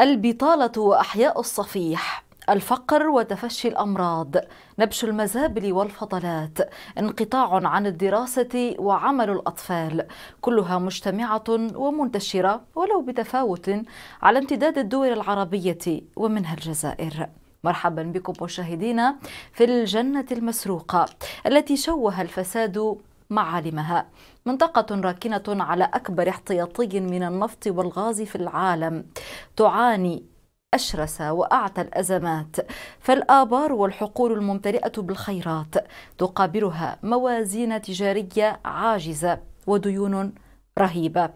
البطالة وأحياء الصفيح الفقر وتفشي الأمراض نبش المزابل والفضلات انقطاع عن الدراسة وعمل الأطفال كلها مجتمعة ومنتشرة ولو بتفاوت على امتداد الدول العربية ومنها الجزائر مرحبا بكم مشاهدينا في الجنة المسروقة التي شوه الفساد معالمها منطقة راكنة على أكبر احتياطي من النفط والغاز في العالم تعاني أشرس وأعتى الأزمات فالآبار والحقول الممتلئة بالخيرات تقابلها موازين تجارية عاجزة وديون رهيبة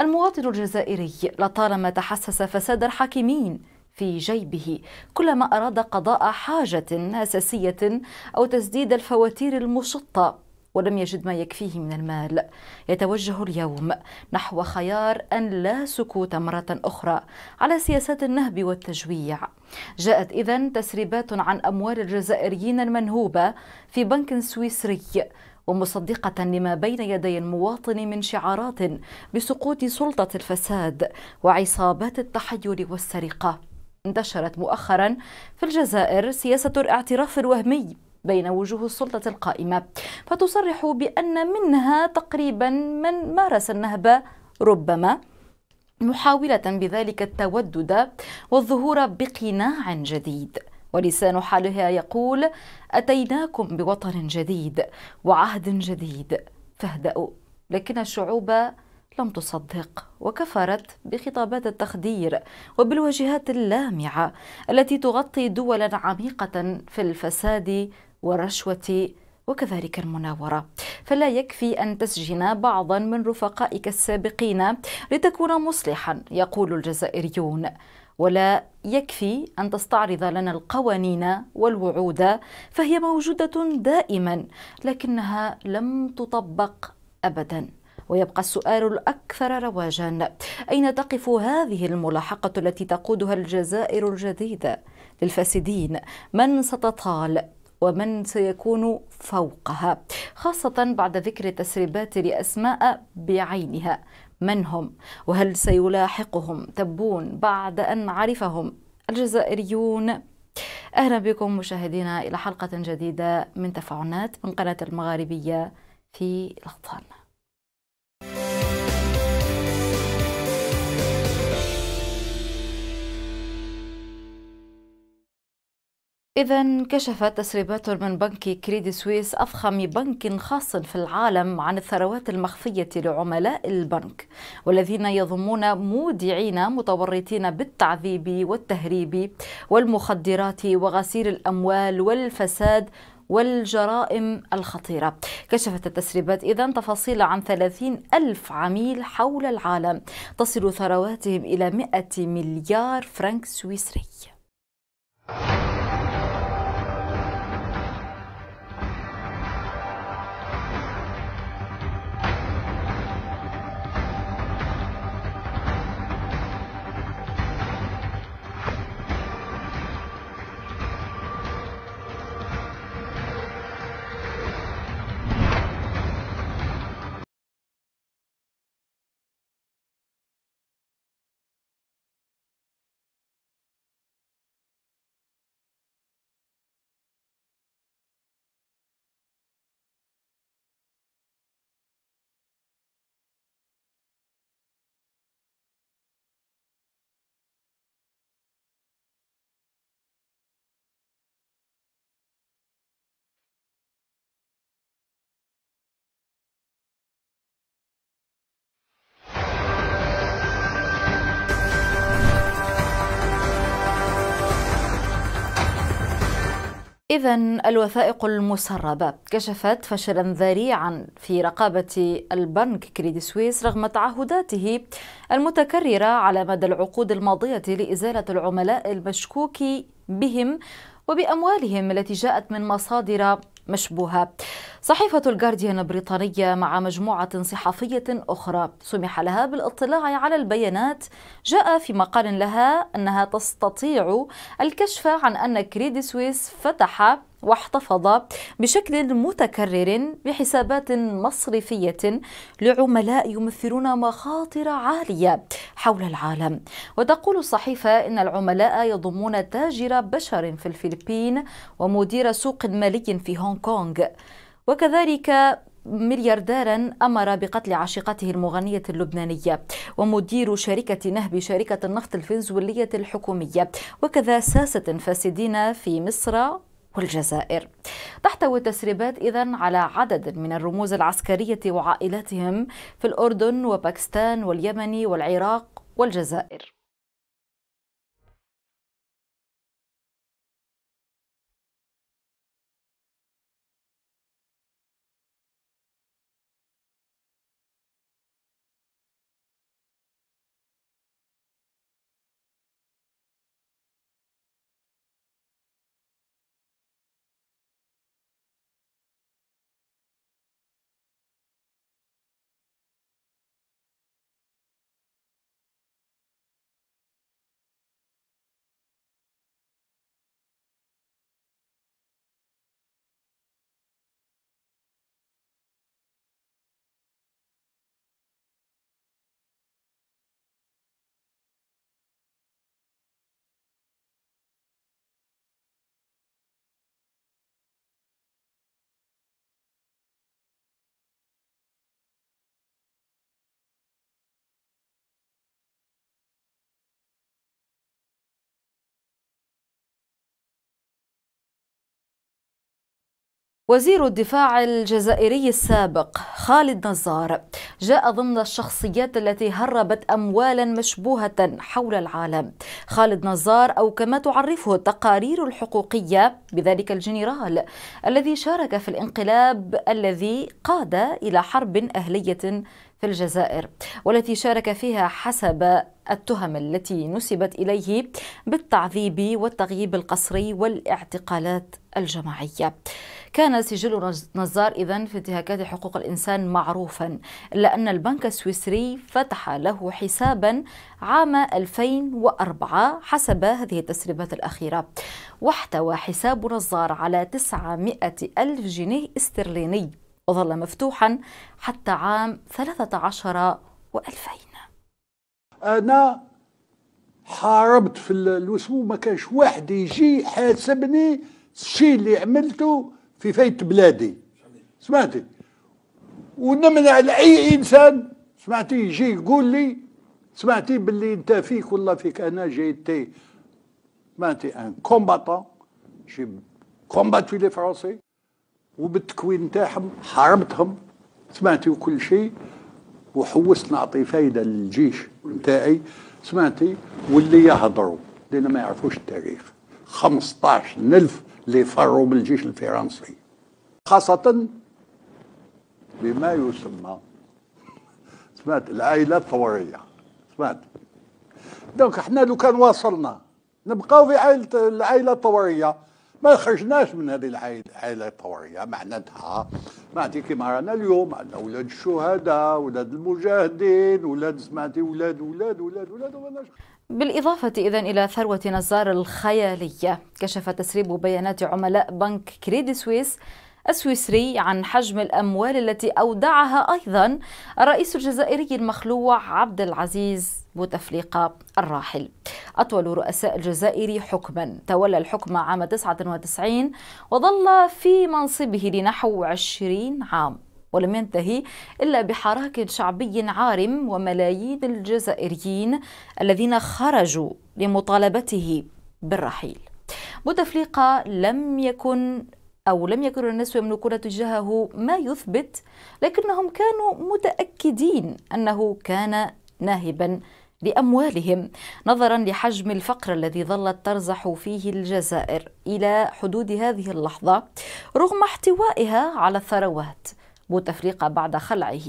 المواطن الجزائري لطالما تحسس فساد الحاكمين في جيبه كلما أراد قضاء حاجة أساسية أو تسديد الفواتير المشطة ولم يجد ما يكفيه من المال يتوجه اليوم نحو خيار أن لا سكوت مرة أخرى على سياسات النهب والتجويع جاءت إذا تسريبات عن أموال الجزائريين المنهوبة في بنك سويسري ومصدقة لما بين يدي المواطن من شعارات بسقوط سلطة الفساد وعصابات التحيل والسرقة انتشرت مؤخرا في الجزائر سياسة الاعتراف الوهمي بين وجوه السلطة القائمة فتصرح بأن منها تقريبا من مارس النهب ربما محاولة بذلك التودد والظهور بقناع جديد ولسان حالها يقول أتيناكم بوطن جديد وعهد جديد فاهدأوا لكن الشعوب لم تصدق وكفرت بخطابات التخدير وبالواجهات اللامعة التي تغطي دولا عميقة في الفساد والرشوة وكذلك المناورة فلا يكفي أن تسجن بعضا من رفقائك السابقين لتكون مصلحا يقول الجزائريون ولا يكفي أن تستعرض لنا القوانين والوعود فهي موجودة دائما لكنها لم تطبق أبدا ويبقى السؤال الأكثر رواجا أين تقف هذه الملاحقة التي تقودها الجزائر الجديدة للفاسدين من ستطال ومن سيكون فوقها خاصة بعد ذكر تسريبات لأسماء بعينها من هم وهل سيلاحقهم تبون بعد أن عرفهم الجزائريون أهلا بكم مشاهدينا إلى حلقة جديدة من تفاعلات من قناة المغاربية في الأخطان إذا كشفت تسريبات من بنك كريدي سويس أفخم بنك خاص في العالم عن الثروات المخفية لعملاء البنك والذين يضمون مودعين متورطين بالتعذيب والتهريب والمخدرات وغسيل الأموال والفساد والجرائم الخطيرة كشفت التسريبات إذا تفاصيل عن 30 ألف عميل حول العالم تصل ثرواتهم إلى 100 مليار فرنك سويسري إذا الوثائق المسربة كشفت فشلا ذريعا في رقابة البنك كريدي سويس رغم تعهداته المتكررة على مدى العقود الماضية لإزالة العملاء المشكوك بهم وبأموالهم التي جاءت من مصادر مشبوهة صحيفة الجارديان البريطانية مع مجموعة صحفية أخرى سمح لها بالاطلاع على البيانات جاء في مقال لها أنها تستطيع الكشف عن أن كريدي سويس فتح واحتفظ بشكل متكرر بحسابات مصرفية لعملاء يمثلون مخاطر عالية حول العالم وتقول الصحيفة إن العملاء يضمون تاجر بشر في الفلبين ومدير سوق مالي في هونغ كونغ وكذلك ملياردارا أمر بقتل عشيقته المغنية اللبنانية ومدير شركة نهب شركة النفط الفنزويلية الحكومية وكذا ساسة فاسدين في مصر والجزائر تحتوي التسريبات إذا على عدد من الرموز العسكرية وعائلاتهم في الأردن وباكستان واليمن والعراق والجزائر وزير الدفاع الجزائري السابق خالد نزار جاء ضمن الشخصيات التي هربت اموالا مشبوهه حول العالم. خالد نزار او كما تعرفه التقارير الحقوقيه بذلك الجنرال الذي شارك في الانقلاب الذي قاد الى حرب اهليه في الجزائر والتي شارك فيها حسب التهم التي نسبت اليه بالتعذيب والتغييب القسري والاعتقالات الجماعيه. كان سجل نزار إذا في انتهاكات حقوق الإنسان معروفا إلا أن البنك السويسري فتح له حسابا عام 2004 حسب هذه التسريبات الأخيرة واحتوى حساب نزار على 900 ألف جنيه استرليني وظل مفتوحا حتى عام 13 و2000 أنا حاربت في الوسمو ما كانش واحد يجي حاسبني الشيء اللي عملته في فيت بلادي سمعتي ونمنع لاي انسان سمعتي يجي يقول لي سمعتي باللي انت فيك والله فيك انا جيتي سمعتي ان كومباتون كومبات في لي فرونسي وبالتكوين نتاعهم حاربتهم سمعتي وكل شيء وحوست نعطي فايده للجيش نتاعي سمعتي واللي يهضروا لان ما يعرفوش التاريخ 15000 اللي فروا من الجيش الفرنسي خاصة بما يسمى سمعت العائلة الثورية سمعت دونك احنا لو كان واصلنا نبقاو في عائلة العائلة الثورية ما خرجناش من هذه العائلة الثورية معناتها معناتها كيما رانا اليوم عندنا ولاد الشهداء ولاد المجاهدين ولاد سمعتي ولاد ولاد ولاد ولاد, ولاد, ولاد, ولاد بالإضافة إذا إلى ثروة نزار الخيالية كشف تسريب بيانات عملاء بنك كريدي سويس السويسري عن حجم الأموال التي أودعها أيضا الرئيس الجزائري المخلوع عبد العزيز بوتفليقة الراحل أطول رؤساء الجزائر حكما تولى الحكم عام 99 وظل في منصبه لنحو 20 عام ولم ينتهي إلا بحراك شعبي عارم وملايين الجزائريين الذين خرجوا لمطالبته بالرحيل بوتفليقة لم يكن أو لم يكن الناس يملكون تجاهه ما يثبت لكنهم كانوا متأكدين أنه كان ناهبا لأموالهم نظرا لحجم الفقر الذي ظلت ترزح فيه الجزائر إلى حدود هذه اللحظة رغم احتوائها على الثروات بوتفليقة بعد خلعه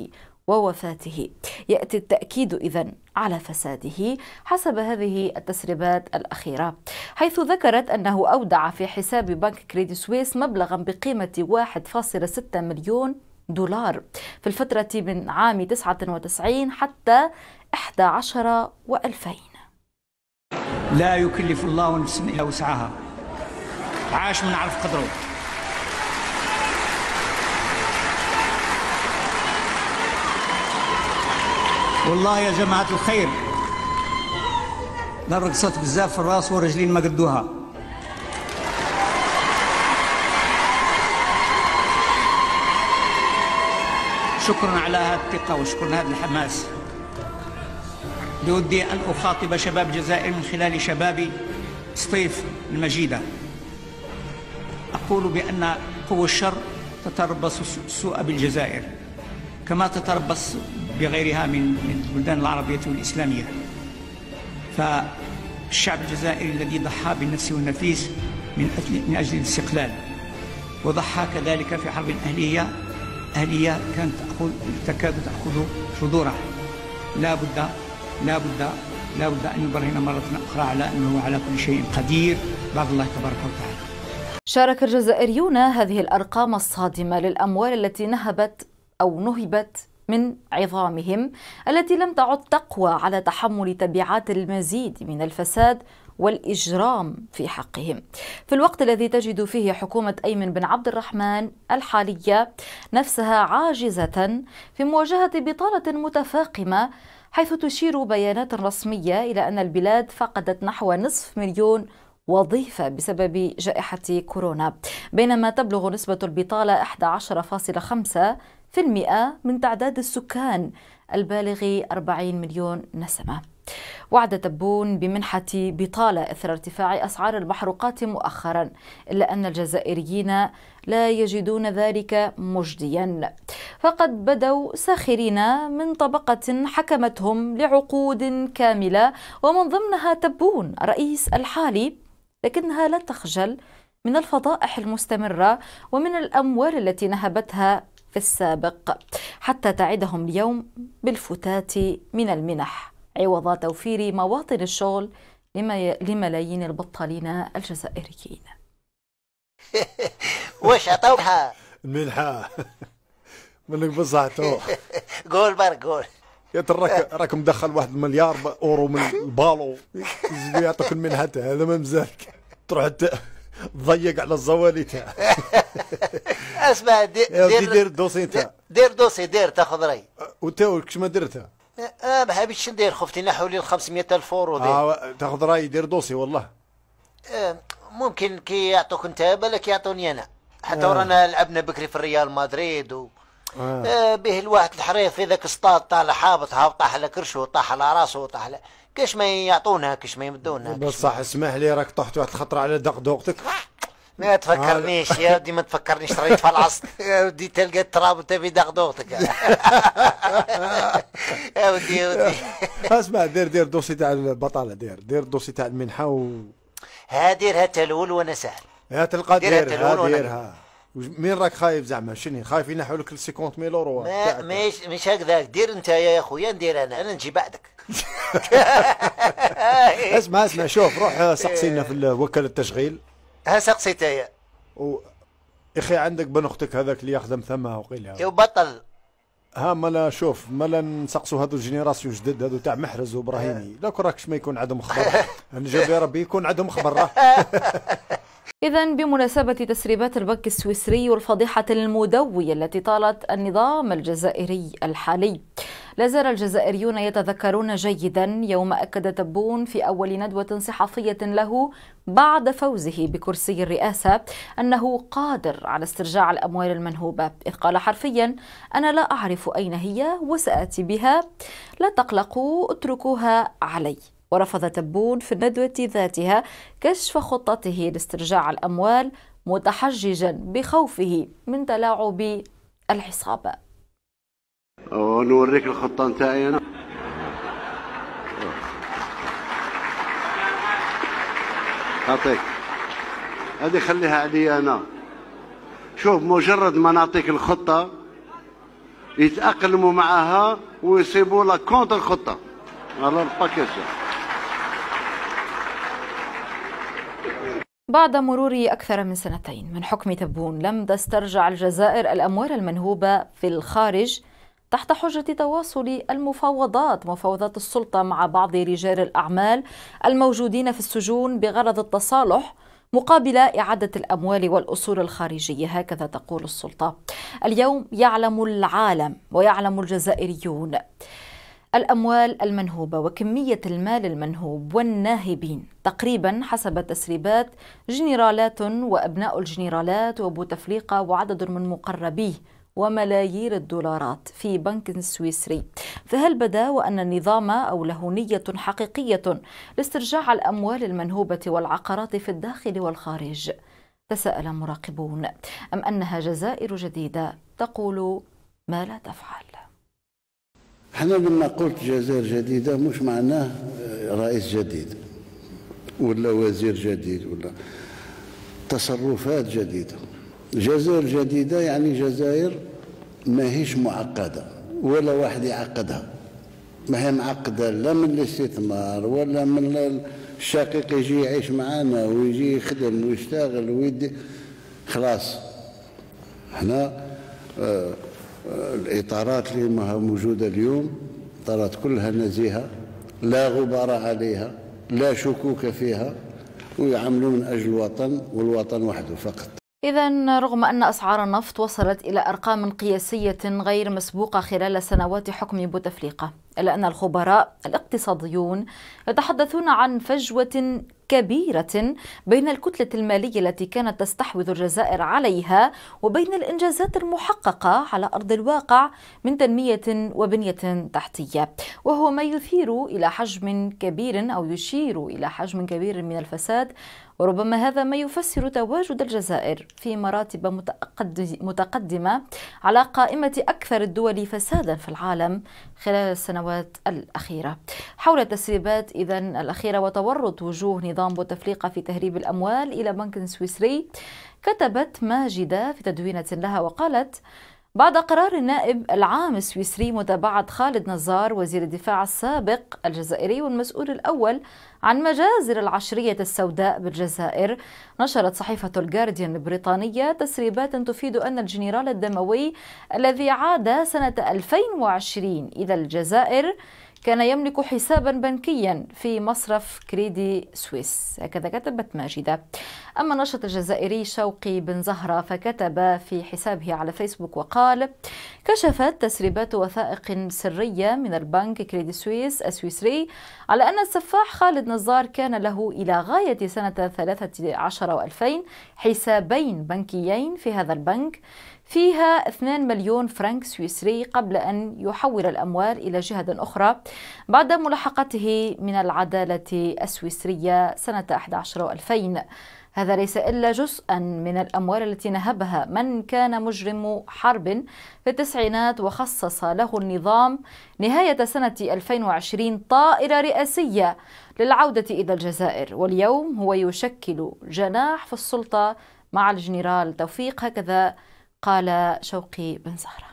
ووفاته ياتي التاكيد اذا على فساده حسب هذه التسريبات الاخيره حيث ذكرت انه اودع في حساب بنك كريدي سويس مبلغا بقيمه 1.6 مليون دولار في الفترة من عام 99 حتى 11 و2000 لا يكلف الله نفسا إلا وسعها عاش من عرف قدره والله يا جماعة الخير لا رقصت بزاف في الراس والرجلين ما قدوها شكرا على هذه الثقة وشكرا هذا الحماس بودي أن أخاطب شباب الجزائر من خلال شبابي سطيف المجيدة أقول بأن قوى الشر تتربص السوء بالجزائر كما تتربص بغيرها من البلدان العربية والإسلامية فالشعب الجزائري الذي ضحى بالنفس والنفيس من أجل, الاستقلال وضحى كذلك في حرب أهلية أهلية كانت تأخذ تكاد تأخذ صدورها لا بد لا بد لا بد أن يبرهن مرة أخرى على أنه على كل شيء قدير بعد الله تبارك وتعالى شارك الجزائريون هذه الأرقام الصادمة للأموال التي نهبت أو نهبت من عظامهم التي لم تعد تقوى على تحمل تبعات المزيد من الفساد والإجرام في حقهم في الوقت الذي تجد فيه حكومة أيمن بن عبد الرحمن الحالية نفسها عاجزة في مواجهة بطالة متفاقمة حيث تشير بيانات رسمية إلى أن البلاد فقدت نحو نصف مليون وظيفة بسبب جائحة كورونا بينما تبلغ نسبة البطالة 11.5 من تعداد السكان البالغ 40 مليون نسمة وعد تبون بمنحة بطالة إثر ارتفاع أسعار المحروقات مؤخرا إلا أن الجزائريين لا يجدون ذلك مجديا فقد بدوا ساخرين من طبقة حكمتهم لعقود كاملة ومن ضمنها تبون الرئيس الحالي لكنها لا تخجل من الفضائح المستمرة ومن الأموال التي نهبتها في السابق حتى تعدهم اليوم بالفتات من المنح عوض توفير مواطن الشغل لملايين البطالين الجزائريين واش عطاوها المنحة منك بصحته قول برك قول يا راك راك مدخل واحد مليار اورو من البالو يعطوك المنحة هذا ما مزالك تروح ضيق على الزوالي تاع اسمع دير دير, دوسي تاع دير دوسي دير تاخذ راي وانت كش ما درتها اه ما حبيتش ندير خفت نحو لي 500 الف اورو اه تاخذ راي دير دوسي والله أه، ممكن كي يعطوك انت بالك يعطوني انا حتى آه. ورانا لعبنا بكري في ريال مدريد و... آه. آه به الواحد الحريف في ذاك السطاد طالع حابط هاو طاح على كرشه وطاح على راسه وطاح على كاش ما يعطونا كاش ما يمدونا بصح اسمح لي راك طحت واحد الخطره على دقدوقتك ما تفكرنيش يا ودي ما تفكرنيش رايت في العصر يا ودي تلقى التراب وانت في دقدوقتك يا ودي يا ودي اسمع دير دير دوسي تاع البطاله دير دير دوسي تاع المنحه و ها ديرها تلول وانا سهل ها تلقى ديرها ديرها مين راك خايف زعما شني خايف ينحوا لك 50 ميل اورو مش مش هكذا دير انت يا خويا ندير انا انا نجي بعدك اسمع اسمع شوف روح آه، سقسينا في وكاله التشغيل ها سقسيت يا و... اخي عندك بن اختك هذاك اللي يخدم ثما وقيل وبطل ها ملا شوف ملا نسقسوا هذو الجينيراسيون جدد هذو تاع محرز وابراهيمي لا راكش ما يكون عندهم خبر نجيب يا ربي يكون عندهم خبر إذا بمناسبة تسريبات البنك السويسري والفضيحة المدوية التي طالت النظام الجزائري الحالي لا زال الجزائريون يتذكرون جيدا يوم أكد تبون في أول ندوة صحفية له بعد فوزه بكرسي الرئاسة أنه قادر على استرجاع الأموال المنهوبة إذ قال حرفيا أنا لا أعرف أين هي وسأتي بها لا تقلقوا اتركوها علي ورفض تبون في الندوة ذاتها كشف خطته لاسترجاع الأموال متحججا بخوفه من تلاعب الحصاب نوريك الخطة نتاعي أنا أعطيك هذه خليها علي أنا شوف مجرد ما نعطيك الخطة يتأقلموا معها ويصيبوا لك كونت الخطة على الباكيج بعد مرور أكثر من سنتين من حكم تبون لم تسترجع الجزائر الأموال المنهوبة في الخارج تحت حجة تواصل المفاوضات مفاوضات السلطة مع بعض رجال الأعمال الموجودين في السجون بغرض التصالح مقابل إعادة الأموال والأصول الخارجية هكذا تقول السلطة اليوم يعلم العالم ويعلم الجزائريون الأموال المنهوبة وكمية المال المنهوب والناهبين تقريبا حسب تسريبات جنرالات وأبناء الجنرالات وبوتفليقة وعدد من مقربيه وملايير الدولارات في بنك سويسري فهل بدا وأن النظام أو له نية حقيقية لاسترجاع الأموال المنهوبة والعقارات في الداخل والخارج؟ تساءل مراقبون أم أنها جزائر جديدة تقول ما لا تفعل احنا لما قلت جزائر جديده مش معناه رئيس جديد ولا وزير جديد ولا تصرفات جديده جزائر جديده يعني جزائر ماهيش معقده ولا واحد يعقدها ما هي معقده لا من الاستثمار ولا من الشقيق يجي يعيش معنا ويجي يخدم ويشتغل ويدي خلاص احنا آه الإطارات اللي موجودة اليوم إطارات كلها نزيهة لا غبار عليها لا شكوك فيها ويعملوا من أجل الوطن والوطن وحده فقط إذا رغم أن أسعار النفط وصلت إلى أرقام قياسية غير مسبوقة خلال سنوات حكم بوتفليقة إلا أن الخبراء الاقتصاديون يتحدثون عن فجوة كبيرة بين الكتلة المالية التي كانت تستحوذ الجزائر عليها وبين الإنجازات المحققة على أرض الواقع من تنمية وبنية تحتية وهو ما يثير إلى حجم كبير أو يشير إلى حجم كبير من الفساد وربما هذا ما يفسر تواجد الجزائر في مراتب متقدمة على قائمة أكثر الدول فسادا في العالم خلال السنوات الأخيرة حول التسريبات إذا الأخيرة وتورط وجوه نظام بوتفليقة في تهريب الأموال إلى بنك سويسري كتبت ماجدة في تدوينة لها وقالت بعد قرار النائب العام السويسري متابعة خالد نزار وزير الدفاع السابق الجزائري والمسؤول الأول عن مجازر العشرية السوداء بالجزائر نشرت صحيفة الجارديان البريطانية تسريبات تفيد أن الجنرال الدموي الذي عاد سنة 2020 إلى الجزائر كان يملك حسابا بنكيا في مصرف كريدي سويس هكذا كتبت ماجدة أما الناشط الجزائري شوقي بن زهرة فكتب في حسابه على فيسبوك وقال كشفت تسريبات وثائق سرية من البنك كريدي سويس السويسري على أن السفاح خالد نزار كان له إلى غاية سنة 13 و2000 حسابين بنكيين في هذا البنك فيها 2 مليون فرنك سويسري قبل أن يحول الأموال إلى جهة أخرى بعد ملاحقته من العدالة السويسرية سنة 11 و 2000 هذا ليس إلا جزءا من الأموال التي نهبها من كان مجرم حرب في التسعينات وخصص له النظام نهاية سنة 2020 طائرة رئاسية للعودة إلى الجزائر واليوم هو يشكل جناح في السلطة مع الجنرال توفيق هكذا قال شوقي بن زهره